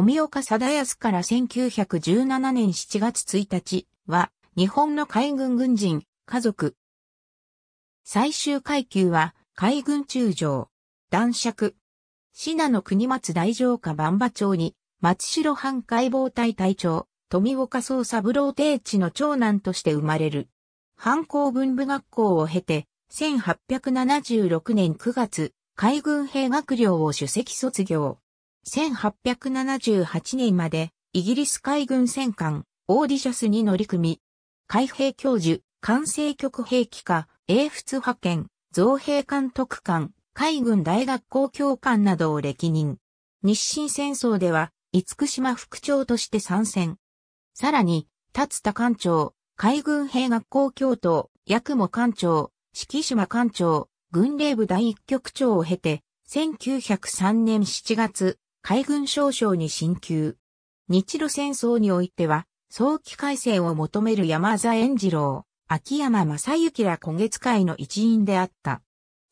富岡貞康から1917年7月1日は、日本の海軍軍人、家族。最終階級は、海軍中将、男爵。信濃国松大城下万馬町に、松代藩海防隊隊長、富岡総三郎定地の長男として生まれる。藩校文部学校を経て、1876年9月、海軍兵学寮を首席卒業。1878年までイギリス海軍戦艦オーディシャスに乗り組み、海兵教授、艦制局兵器課、英仏派遣、造兵監督官、海軍大学校教官などを歴任。日清戦争では、福島副長として参戦。さらに、立田艦長、海軍兵学校教頭、八雲艦長、四季島艦長、軍令部第一局長を経て、1903年7月、海軍少将に進級。日露戦争においては、早期改正を求める山沢円次郎、秋山正幸ら小月会の一員であった。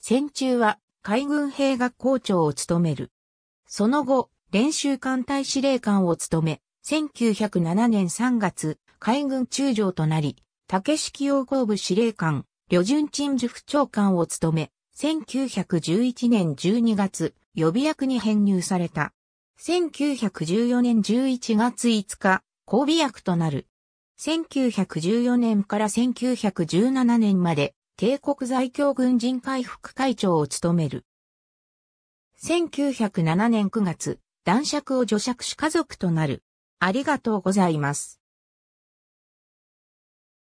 戦中は海軍兵学校長を務める。その後、練習艦隊司令官を務め、1907年3月、海軍中将となり、竹式洋工部司令官、旅順陳守副長官を務め、1911年12月、予備役に編入された。1914年11月5日、交尾役となる。1914年から1917年まで、帝国在京軍人会副会長を務める。1907年9月、男爵を女爵し家族となる。ありがとうございます。